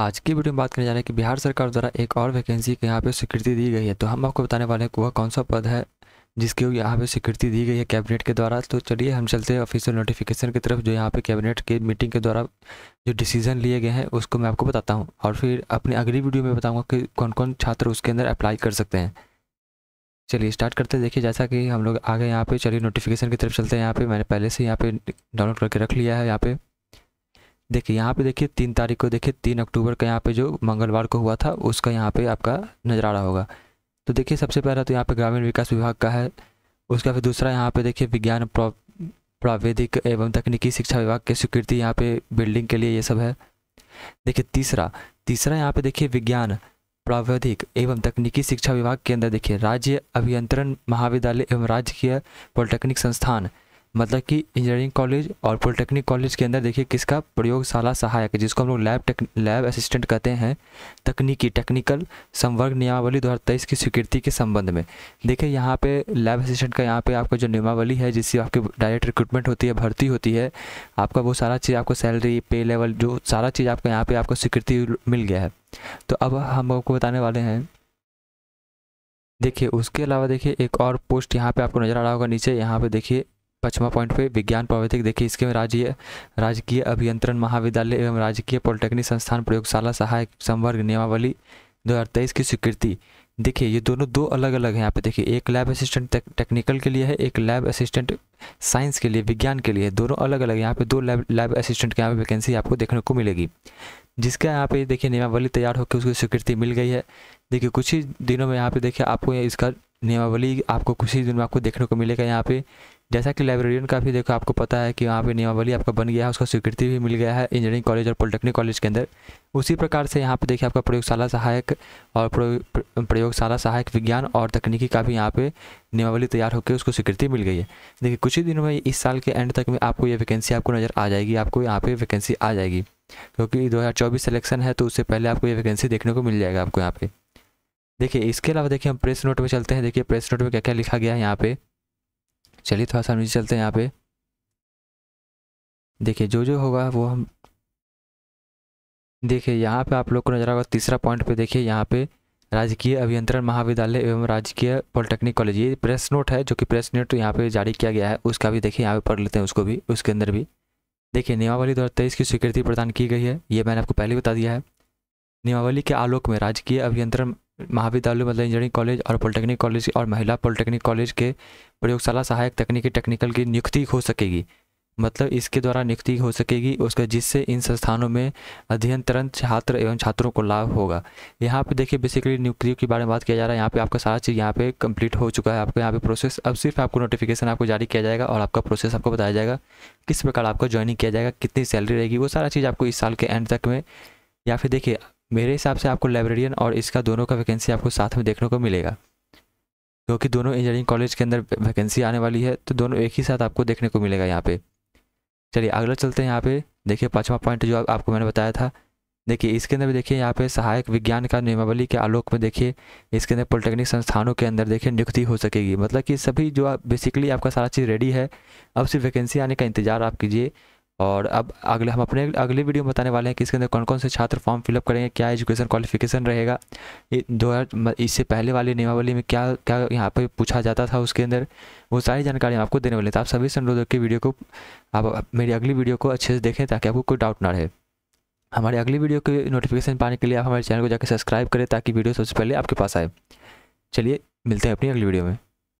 आज की वीडियो में बात करने जा रहे हैं कि बिहार सरकार द्वारा एक और वैकेंसी के यहाँ पे स्वीकृति दी गई है तो हम आपको बताने वाले हैं वह कौन सा पद है जिसकी यहाँ पे स्वीकृति दी गई है कैबिनेट के द्वारा तो चलिए हम चलते हैं ऑफिशियल नोटिफिकेशन की तरफ जो यहाँ पे कैबिनेट के मीटिंग के द्वारा जो डिसीजन लिए गए हैं उसको मैं आपको बताता हूँ और फिर अपनी अगली वीडियो में बताऊँगा कि कौन कौन छात्र उसके अंदर अप्लाई कर सकते हैं चलिए स्टार्ट करते हैं देखिए जैसा कि हम लोग आगे यहाँ पे चलिए नोटिफिकेशन की तरफ चलते हैं यहाँ पे मैंने पहले से यहाँ पे डाउनलोड करके रख लिया है यहाँ पे देखिए यहाँ पे देखिए तीन तारीख को देखिए तीन अक्टूबर का यहाँ पे जो मंगलवार को हुआ था उसका यहाँ पे आपका नजर आ रहा होगा तो देखिए सबसे पहला तो यहाँ पे ग्रामीण विकास विभाग का है उसका फिर दूसरा यहाँ पे देखिए विज्ञान प्राविधिक एवं तकनीकी शिक्षा विभाग की स्वीकृति यहाँ पे बिल्डिंग के लिए ये सब है देखिए तीसरा तीसरा यहाँ पे देखिए विज्ञान प्राविधिक एवं तकनीकी शिक्षा विभाग के अंदर देखिए राज्य अभियंत्रण महाविद्यालय एवं राजकीय पॉलिटेक्निक संस्थान मतलब कि इंजीनियरिंग कॉलेज और पॉलिटेक्निक कॉलेज के अंदर देखिए किसका प्रयोगशाला सहायक जिसको हम लोग लैब टेक् लैब असिस्टेंट कहते हैं तकनीकी टेक्निकल संवर्ग नियमावली 2023 की स्वीकृति के संबंध में देखिए यहाँ पे लैब असिस्टेंट का यहाँ पे आपका जो नियमावली है जिससे आपकी डायरेक्ट रिक्रूटमेंट होती है भर्ती होती है आपका वो सारा चीज़ आपको सैलरी पे लेवल जो सारा चीज़ आपको यहाँ पर आपको स्वीकृति मिल गया है तो अब हम आपको बताने वाले हैं देखिए उसके अलावा देखिए एक और पोस्ट यहाँ पे आपको नज़र आ रहा होगा नीचे यहाँ पे देखिए पचवा पॉइंट पे विज्ञान प्रवैतिक देखिए इसके में राज्य राजकीय अभियंत्रण महाविद्यालय एवं राजकीय पॉलिटेक्निक संस्थान प्रयोगशाला सहायक संवर्ग नियमावली 2023 की स्वीकृति देखिए ये दोनों दो अलग अलग हैं यहाँ पे देखिए एक लैब असिस्टेंट टेक्निकल के लिए है एक लैब असिस्टेंट साइंस के लिए विज्ञान के लिए दोनों अलग अलग यहाँ पे दो लैब लैब असिस्टेंट के यहाँ पे वैकेंसी आपको देखने को मिलेगी जिसका यहाँ पे देखिए नियमावली तैयार होकर उसकी स्वीकृति मिल गई है देखिए कुछ ही दिनों में यहाँ पे देखिए आपको इसका नियमावली आपको कुछ ही दिन में आपको देखने को मिलेगा यहाँ पे जैसा कि लाइब्रेरियन का भी देखो आपको पता है कि यहाँ पे नियमावली आपका बन गया है उसका स्वीकृति भी मिल गया है इंजीनियरिंग कॉलेज और पॉलिटेक्निक कॉलेज के अंदर उसी प्रकार से यहाँ पे देखिए आपका प्रयोगशाला सहायक और प्रयोगशाला सहायक विज्ञान और तकनीकी का भी यहाँ पे नियमावली तैयार होकर उसको स्वीकृति मिल गई है देखिए कुछ ही दिनों में इस साल के एंड तक में आपको ये वैकेंसी आपको नज़र आ जाएगी आपको यहाँ पर वैकेंसी आ जाएगी क्योंकि दो सिलेक्शन है तो उससे पहले आपको ये वैकेंसी देखने को मिल जाएगा आपको यहाँ पे देखिए इसके अलावा देखिए हम प्रेस नोट में चलते हैं देखिए प्रेस नोट में क्या क्या लिखा गया है यहाँ पर चलिए थोड़ा सा नीचे चलते हैं यहाँ पे देखिए जो जो होगा वो हम देखिए यहाँ पे आप लोग को नजर आएगा तीसरा पॉइंट पे देखिए यहाँ पे राजकीय अभियंत्रण महाविद्यालय एवं राजकीय पॉलिटेक्निक कॉलेज ये प्रेस नोट है जो कि प्रेस नोट तो यहाँ पे जारी किया गया है उसका भी देखिए यहाँ पे पढ़ लेते हैं उसको भी उसके अंदर भी देखिए नियमावली दो की स्वीकृति प्रदान की गई है ये मैंने आपको पहले बता दिया है नियमावली के आलोक में राजकीय अभियंत्रण महाविद्यालय मतलब इंजीनियरिंग कॉलेज और पॉलिटेक्निक कॉलेज और महिला पॉलिटेक्निक कॉलेज के प्रयोगशाला सहायक तकनीकी टेक्निकल की नियुक्ति हो सकेगी मतलब इसके द्वारा नियुक्ति हो सकेगी उसका जिससे इन संस्थानों में अध्ययन तरन छात्र एवं छात्रों को लाभ होगा यहाँ पे देखिए बेसिकली नियुक्तियों के बारे में बात किया जा रहा है यहाँ पे आपका सारा चीज़ यहाँ पे कंप्लीट हो चुका है आपका यहाँ पे प्रोसेस अब सिर्फ आपको नोटिफिकेशन आपको जारी किया जाएगा और आपका प्रोसेस आपको बताया जाएगा किस प्रकार आपको ज्वाइनिंग किया जाएगा कितनी सैलरी रहेगी वो सारा चीज़ आपको इस साल के एंड तक में या फिर देखिए मेरे हिसाब से आपको लाइब्रेरियन और इसका दोनों का वैकेंसी आपको साथ में देखने को मिलेगा क्योंकि तो दोनों इंजीनियरिंग कॉलेज के अंदर वैकेंसी आने वाली है तो दोनों एक ही साथ आपको देखने को मिलेगा यहाँ पे चलिए अगला चलते हैं यहाँ पे देखिए पाँचवा पॉइंट जो आपको मैंने बताया था देखिए इसके अंदर भी देखिए यहाँ पे सहायक विज्ञान का नियमावली के आलोक में देखिए इसके अंदर पॉलिटेक्निक संस्थानों के अंदर देखिए नियुक्ति हो सकेगी मतलब कि सभी जो आप बेसिकली आपका सारा चीज़ रेडी है अब सिर्फ वैकेंसी आने का इंतजार आप कीजिए और अब अगले हम अपने अगले वीडियो में बताने वाले हैं कि इसके अंदर कौन कौन से छात्र फॉर्म फिलअप करेंगे क्या एजुकेशन क्वालिफिकेशन रहेगा दो हज़ार इससे पहले वाली नियमावली में क्या क्या यहाँ पर पूछा जाता था उसके अंदर वो सारी जानकारी आपको देने वाले हैं तो आप सभी से अनुरोध की वीडियो को आप मेरी अगली वीडियो को अच्छे से देखें ताकि आपको कोई डाउट ना रहे हमारे अगली वीडियो के नोटिफिकेशन पाने के लिए आप हमारे चैनल को जाकर सब्सक्राइब करें ताकि वीडियो सबसे पहले आपके पास आए चलिए मिलते हैं अपनी अगली वीडियो में